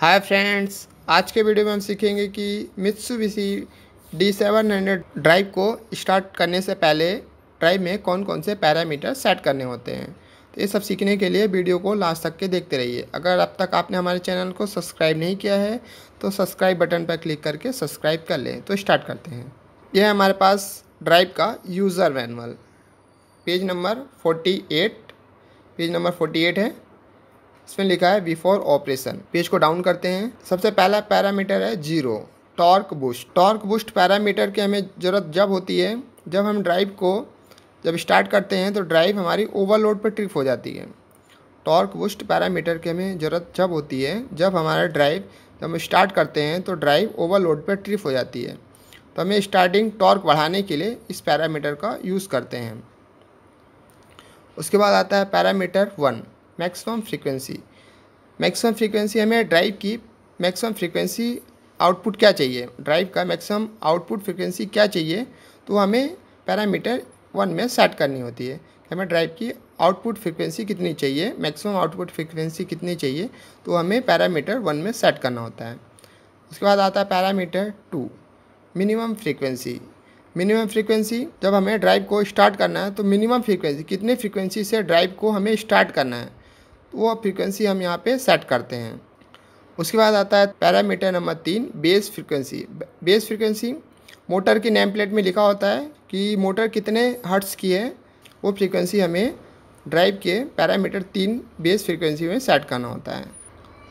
hi friends आज के video में हम सीखेंगे कि Mitsubishi D seven hundred drive को स्टार्ट करने से पहले ड्राइव में कौन कौन से पैरामीटर सेट करने होते हैं तो ये सब सीखने के लिए वीडियो को लास्ट तक के देखते रहिए अगर अब तक आपने हमारे चैनल को सब्सक्राइब नहीं किया है तो सब्सक्राइब बटन पर क्लिक करके सब्सक्राइब कर लें तो स्टार्ट करते हैं यह है हमारे पास ड्राइव का user manual page number forty eight page number forty eight है इसमें लिखा है बिफोर ऑपरेशन पेज को डाउन करते हैं सबसे पहला पैरामीटर है zero torque boost torque boost parameter की हमें ज़रूरत जब होती है जब हम ड्राइव को जब स्टार्ट करते हैं तो ड्राइव हमारी ओवरलोड पर ट्रिप हो जाती है टॉर्क बूस्ट पैरामीटर की हमें ज़रूरत जब होती है जब हमारा ड्राइव जब हम स्टार्ट करते हैं तो ड्राइव ओवरलोड पर ट्रिप हो जाती है तो हमें स्टार्टिंग टॉर्क बढ़ाने के लिए इस पैरामीटर का यूज़ करते हैं उसके बाद आता है parameter one maximum frequency maximum frequency हमें ड्राइव की मैक्सिमम फ्रीक्वेंसी आउटपुट क्या चाहिए ड्राइव का मैक्सिमम आउटपुट फ्रीक्वेंसी क्या चाहिए तो हमें पैरामीटर वन में सेट करनी होती है हमें ड्राइव की आउटपुट फ्रीक्वेंसी कितनी चाहिए मैक्सिमम आउटपुट फ्रीक्वेंसी कितनी चाहिए तो हमें पैरामीटर वन में सेट करना होता है उसके बाद आता है parameter two minimum frequency minimum frequency जब हमें ड्राइव को स्टार्ट करना है तो मिनिमम फ्रीक्वेंसी कितने फ्रीक्वेंसी से ड्राइव को हमें स्टार्ट करना है वो वह फ्रिक्वेंसी हम यहाँ पे सेट करते हैं उसके बाद आता है पैरामीटर नंबर तीन base frequency base frequency motor की नेम प्लेट में लिखा होता है कि मोटर कितने हर्ट्स की है वो फ्रिक्वेंसी हमें ड्राइव के पैरामीटर तीन बेस फ्रिक्वेंसी में सेट करना होता है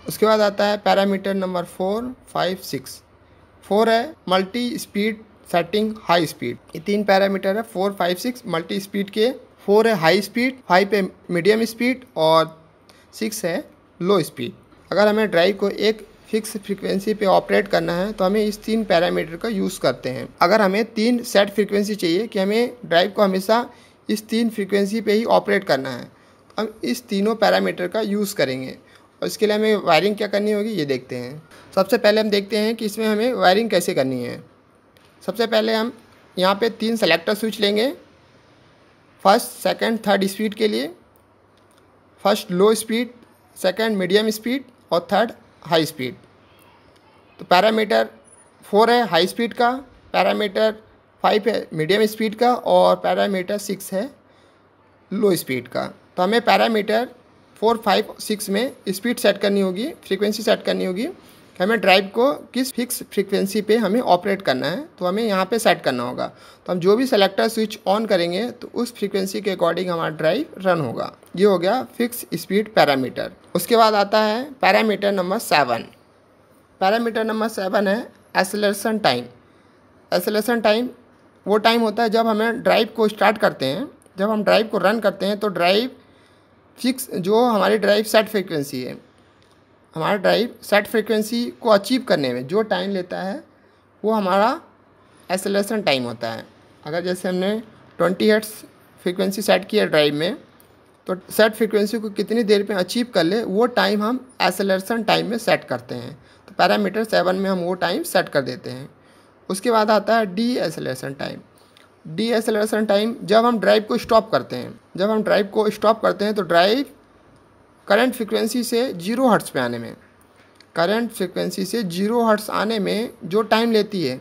उसके बाद आता है parameter number four five six four है multi speed setting high speed ये तीन पैरामीटर है four five six multi speed के फोर है हाई स्पीड फाइव है मीडियम स्पीड और सिक्स है लो स्पीड अगर हमें ड्राइव को एक फिक्स फ्रीक्वेंसी पे ऑपरेट करना है तो हमें इस तीन पैरामीटर का यूज़ करते हैं अगर हमें तीन सेट फ्रीक्वेंसी चाहिए कि हमें ड्राइव को हमेशा इस तीन फ्रीक्वेंसी पे ही ऑपरेट करना है तो हम इस तीनों पैरामीटर का यूज़ करेंगे और इसके लिए हमें वायरिंग क्या करनी होगी ये देखते हैं सबसे पहले हम देखते हैं कि इसमें हमें वायरिंग कैसे करनी है सबसे पहले हम यहाँ पर तीन सेलेक्टर स्विच लेंगे फर्स्ट सेकेंड थर्ड स्पीड के लिए first low speed second medium speed और थर्ड हाई स्पीड तो पैरामीटर फोर है हाई स्पीड का पैरामीटर फाइव है मीडियम स्पीड का और पैरामीटर सिक्स है लो स्पीड का तो हमें पैरामीटर फोर फाइव सिक्स में स्पीड सेट करनी होगी फ्रीक्वेंसी सेट करनी होगी हमें ड्राइव को किस फिक्स फ्रीक्वेंसी पे हमें ऑपरेट करना है तो हमें यहाँ पे सेट करना होगा तो हम जो भी सेलेक्टर स्विच ऑन करेंगे तो उस फ्रीक्वेंसी के अकॉर्डिंग हमारा ड्राइव रन होगा ये हो गया फिक्स स्पीड पैरामीटर उसके बाद आता है parameter number seven parameter number seven है एसलेसन टाइम एसलेसन टाइम वो टाइम होता है जब हमें ड्राइव को स्टार्ट करते हैं जब हम ड्राइव को रन करते हैं तो ड्राइव फिक्स जो हमारी ड्राइव सेट फ्रिक्वेंसी है हमारा ड्राइव सेट फ्रिक्वेंसी को अचीव करने में जो टाइम लेता है वो हमारा एसलेशन टाइम होता है अगर जैसे हमने ट्वेंटी हर्ट्स फ्रिक्वेंसी सेट किया ड्राइव में तो सेट फ्रिक्वेंसी को कितनी देर में अचीव कर ले वो टाइम हम एसलेशन टाइम में सेट करते हैं तो पैरामीटर सेवन में हम वो टाइम सेट कर देते हैं उसके बाद आता है deceleration time deceleration time जब हम ड्राइव को स्टॉप करते हैं जब हम ड्राइव को स्टॉप करते हैं तो ड्राइव करंट फ्रिक्वेंसी से जीरो हर्ट्स पे आने में करंट फ्रिक्वेंसी से जीरो हर्ट्स आने में जो टाइम लेती है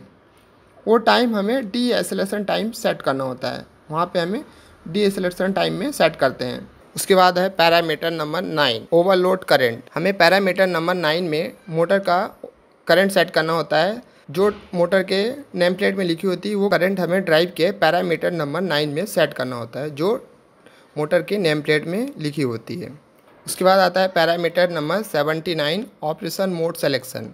वो टाइम हमें डी एसलेसन टाइम सेट करना होता है वहाँ पे हमें डी एसलेसन टाइम में सेट करते हैं उसके बाद है parameter number nine overload current हमें पैरामीटर नंबर नाइन में मोटर का करंट सेट करना होता है जो मोटर के नेम प्लेट में लिखी होती है वो करंट हमें ड्राइव के पैरामीटर नंबर नाइन में सेट करना होता है जो मोटर के नेम प्लेट में लिखी होती है उसके बाद आता है parameter number seventy nine operation mode selection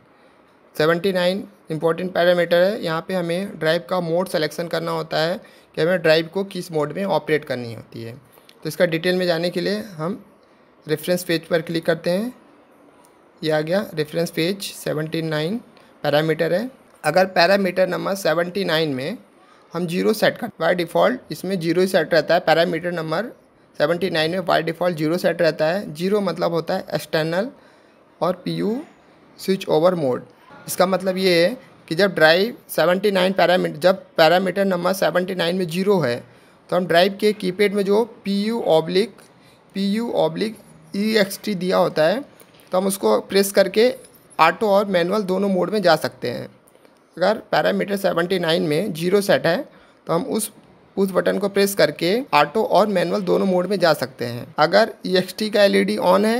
seventy nine important parameter है यहाँ पे हमें ड्राइव का मोड सेलेक्शन करना होता है कि हमें ड्राइव को किस मोड में ऑपरेट करनी होती है तो इसका डिटेल में जाने के लिए हम रेफरेंस पेज पर क्लिक करते हैं ये आ गया reference page seventy nine parameter है अगर पैरामीटर नंबर सेवेंटी नाइन में हम जीरो सेट कर बाय डिफ़ॉल्ट इसमें जीरो ही सेट रहता है पैरामीटर नंबर सेवेंटी नाइन में बाई डिफ़ॉल्ट जीरो सेट रहता है जीरो मतलब होता है एक्सटर्नल और P U switch over mode इसका मतलब ये है कि जब ड्राइव सेवेंटी नाइन पैरामीटर जब पैरामीटर नंबर सेवेंटी नाइन में जीरो है तो हम ड्राइव के कीपैड में जो P U oblique P U oblique E X T दिया होता है तो हम उसको प्रेस करके ऑटो और मैनुअल दोनों मोड में जा सकते हैं अगर पैरामीटर सेवेंटी नाइन में जीरो सेट है तो हम उस उस बटन को प्रेस करके ऑटो और मैनुअल दोनों मोड में जा सकते हैं अगर ई e का एल e ऑन है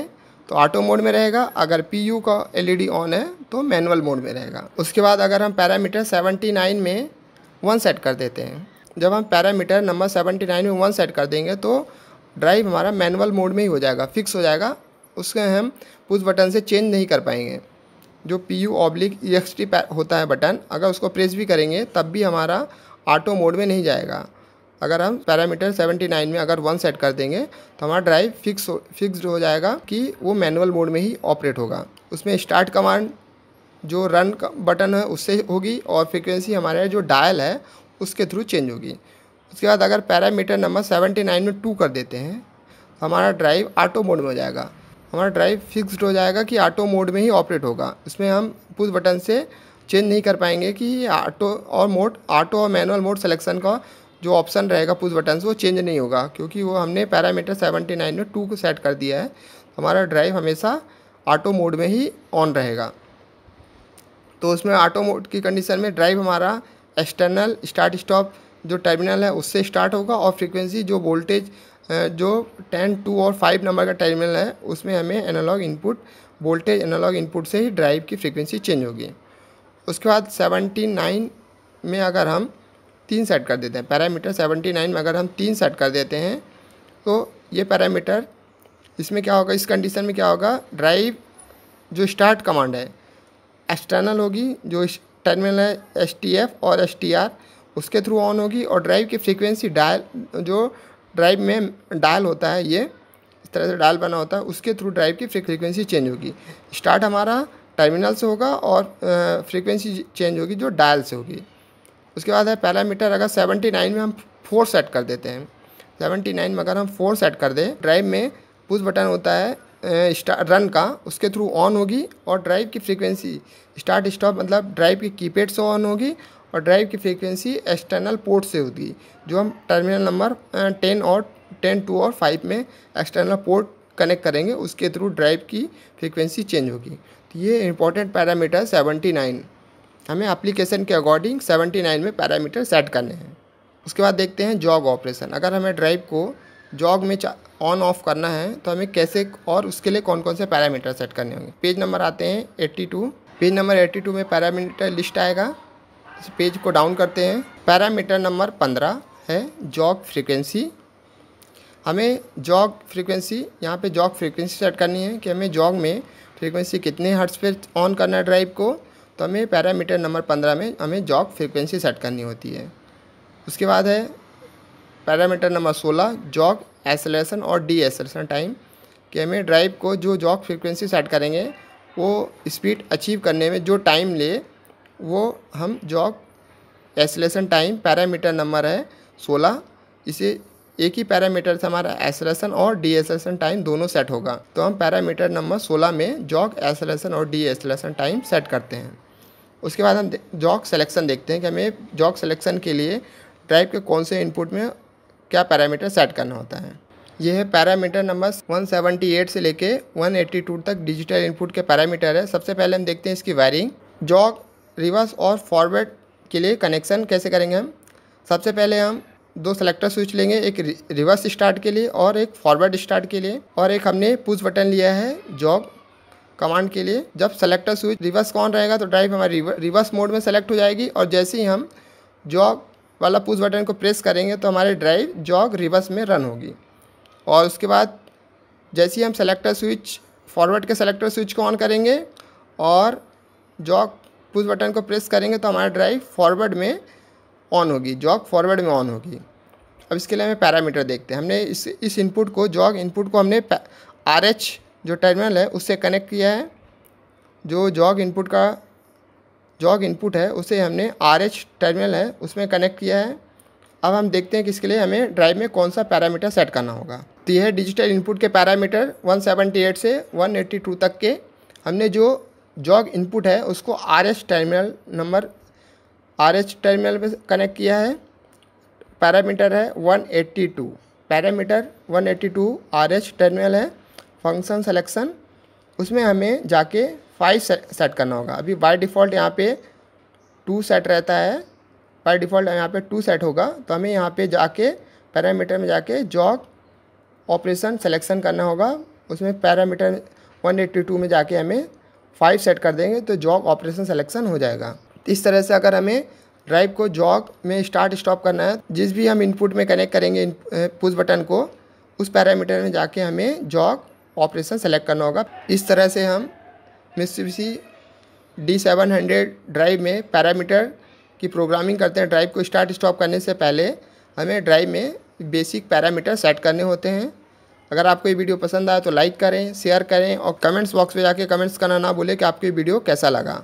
तो ऑटो मोड में रहेगा अगर पी यू का एल e ऑन है तो मैनुअल मोड में रहेगा उसके बाद अगर हम पैरामीटर 79 में वन सेट कर देते हैं जब हम पैरामीटर नंबर 79 में वन सेट कर देंगे तो ड्राइव हमारा मैनुअल मोड में ही हो जाएगा फिक्स हो जाएगा उसके हम उस बटन से चेंज नहीं कर पाएंगे जो पी यू ऑब्लिक ई होता है बटन अगर उसको प्रेस भी करेंगे तब भी हमारा ऑटो मोड में नहीं जाएगा अगर हम पैरामीटर 79 में अगर वन सेट कर देंगे तो हमारा ड्राइव फिक्स फिक्स्ड हो जाएगा कि वो मैनुअल मोड में ही ऑपरेट होगा उसमें स्टार्ट कमांड जो रन बटन है उससे होगी और फ्रिक्वेंसी हमारे जो डायल है उसके थ्रू चेंज होगी उसके बाद अगर पैरामीटर नंबर सेवेंटी में टू कर देते हैं तो हमारा ड्राइव ऑटो मोड में हो जाएगा हमारा ड्राइव फिक्स्ड हो जाएगा कि ऑटो मोड में ही ऑपरेट होगा इसमें हम पुश बटन से चेंज नहीं कर पाएंगे कि ऑटो और मोड ऑटो और मैनुअल मोड सिलेक्शन का जो ऑप्शन रहेगा पुश बटन वो चेंज नहीं होगा क्योंकि वो हमने पैरामीटर सेवेंटी नाइन में टू को सेट कर दिया है हमारा ड्राइव हमेशा ऑटो मोड में ही ऑन रहेगा तो उसमें ऑटो मोड की कंडीशन में ड्राइव हमारा एक्सटर्नल स्टार्ट स्टॉप जो टर्मिनल है उससे स्टार्ट होगा और फ्रीक्वेंसी जो वोल्टेज जो टेन टू और फाइव नंबर का टर्मिनल है उसमें हमें analogue input voltage analogue input से ही ड्राइव की फ्रीक्वेंसी चेंज होगी उसके बाद सेवेंटी नाइन में अगर हम तीन सेट कर देते हैं पैरामीटर सेवेंटी नाइन में अगर हम तीन सेट कर देते हैं तो ये पैरामीटर इसमें क्या होगा इस कंडीशन में क्या होगा ड्राइव जो स्टार्ट कमांड है एक्सटर्नल होगी जो टर्मिनल है एस टी एफ और एस टी आर उसके थ्रू ऑन होगी और ड्राइव की फ्रीक्वेंसी डायल जो ड्राइव में डायल होता है ये इस तरह से डायल बना होता है उसके थ्रू ड्राइव की फ्रीक्वेंसी चेंज होगी स्टार्ट हमारा टर्मिनल से होगा और फ्रीक्वेंसी चेंज होगी जो डायल से होगी उसके बाद है पैरामीटर अगर 79 में हम फोर सेट कर देते हैं 79 में अगर हम फोर सेट कर दें ड्राइव में पुश बटन होता है रन का उसके थ्रू ऑन होगी और ड्राइव की फ्रीक्वेंसी स्टार्ट स्टॉप मतलब ड्राइव की कीपैड से ऑन होगी और ड्राइव की फ्रीक्वेंसी एक्सटर्नल पोर्ट से होगी जो हम टर्मिनल नंबर टेन और टेन टू और फाइव में एक्सटर्नल पोर्ट कनेक्ट करेंगे उसके थ्रू ड्राइव की फ्रीक्वेंसी चेंज होगी तो ये इंपॉर्टेंट पैरामीटर सेवेंटी नाइन हमें एप्लीकेशन के अकॉर्डिंग 79 में पैरामीटर सेट करने हैं उसके बाद देखते हैं जॉग ऑपरेशन अगर हमें ड्राइव को जॉग में ऑन ऑफ करना है तो हमें कैसे और उसके लिए कौन कौन से पैरामीटर सेट करने होंगे पेज नंबर आते हैं 82 पेज नंबर 82 में पैरामीटर लिस्ट आएगा इस पेज को डाउन करते हैं पैरामीटर नंबर पंद्रह है जॉग फ्रिक्वेंसी हमें जॉग फ्रिक्वेंसी यहाँ पर जॉग फ्रिक्वेंसी सेट करनी है कि हमें जॉग में फ्रिक्वेंसी कितने हर्ट्स पर ऑन करना है ड्राइव को तो हमें पैरामीटर नंबर पंद्रह में हमें जॉब फ्रिक्वेंसी सेट करनी होती है उसके बाद है पैरामीटर नंबर सोलह जॉग एसलेसन और डी एसलेसन टाइम कि हमें ड्राइव को जो जॉग फ्रिक्वेंसी सेट करेंगे वो स्पीड अचीव करने में जो टाइम ले वो हम jog acceleration time parameter number है सोलह इसे एक ही पैरामीटर से हमारा एसलेसन और डी एसलेसन टाइम दोनों सेट होगा तो हम पैरामीटर नंबर सोलह में जॉग एसलेसन और डी एसलेसन टाइम सेट करते हैं उसके बाद हम जॉक सेलेक्शन देखते हैं कि हमें जॉक सेलेक्शन के लिए टाइप के कौन से इनपुट में क्या पैरामीटर सेट करना होता है यह है पैरामीटर नंबर 178 से लेके 182 तक डिजिटल इनपुट के पैरामीटर है सबसे पहले हम देखते हैं इसकी वायरिंग जॉक रिवर्स और फॉरवर्ड के लिए कनेक्शन कैसे करेंगे हम सबसे पहले हम दो सेलेक्टर स्विच लेंगे एक रिवर्स स्टार्ट के लिए और एक फॉरवर्ड स्टार्ट के लिए और एक हमने पुश बटन लिया है जॉक कमांड के लिए जब सेलेक्टर स्विच रिवर्स कौन रहेगा तो ड्राइव हमारी रिवर्स मोड में सेलेक्ट हो जाएगी और जैसे ही हम जॉग वाला पुश बटन को प्रेस करेंगे तो हमारी ड्राइव जॉग रिवर्स में रन होगी और उसके बाद जैसे ही हम सेलेक्टर स्विच फॉरवर्ड के सेलेक्टर स्विच को ऑन करेंगे और जॉग पुश बटन को प्रेस करेंगे तो हमारा ड्राइव फॉरवर्ड में ऑन होगी जॉग फॉरवर्ड में ऑन होगी अब इसके लिए हमें पैरामीटर देखते हैं हमने इस इस इनपुट को जॉग इनपुट को हमने आर एच जो टर्मिनल है उससे कनेक्ट किया है जो जॉग इनपुट का जॉग इनपुट है उसे हमने आर एच टर्मिनल है उसमें कनेक्ट किया है अब हम देखते हैं कि इसके लिए हमें ड्राइव में कौन सा पैरामीटर सेट करना होगा तो यह डिजिटल इनपुट के पैरामीटर 178 से 182 तक के हमने जो जॉग इनपुट है उसको R H terminal number R H terminal पर कनेक्ट किया है पैरामीटर है one parameter one eighty terminal है फंक्शन सेलेक्शन उसमें हमें जाके फाइव सेट करना होगा अभी बाय डिफ़ॉल्ट यहाँ पे टू सेट रहता है बाय डिफ़ॉल्ट यहाँ पे टू सेट होगा तो हमें यहाँ पे जाके पैरामीटर में जाके जॉक ऑपरेशन सेलेक्शन करना होगा उसमें पैरामीटर 182 में जाके हमें फाइव सेट कर देंगे तो जॉक ऑपरेशन सेलेक्शन हो जाएगा इस तरह से अगर हमें ड्राइव को जॉक में स्टार्ट स्टॉप करना है जिस भी हम इनपुट में कनेक्ट करेंगे पुश बटन को उस पैरामीटर में जाके हमें जॉक ऑपरेशन सेलेक्ट करना होगा इस तरह से हम Mitsubishi D seven hundred drive में पैरामीटर की प्रोग्रामिंग करते हैं ड्राइव को स्टार्ट स्टॉप करने से पहले हमें ड्राइव में बेसिक पैरामीटर सेट करने होते हैं अगर आपको ये वीडियो पसंद आया तो लाइक करें शेयर करें और कमेंट्स बॉक्स में जाके कमेंट्स करना ना भूलें कि आपको ये वीडियो कैसा लगा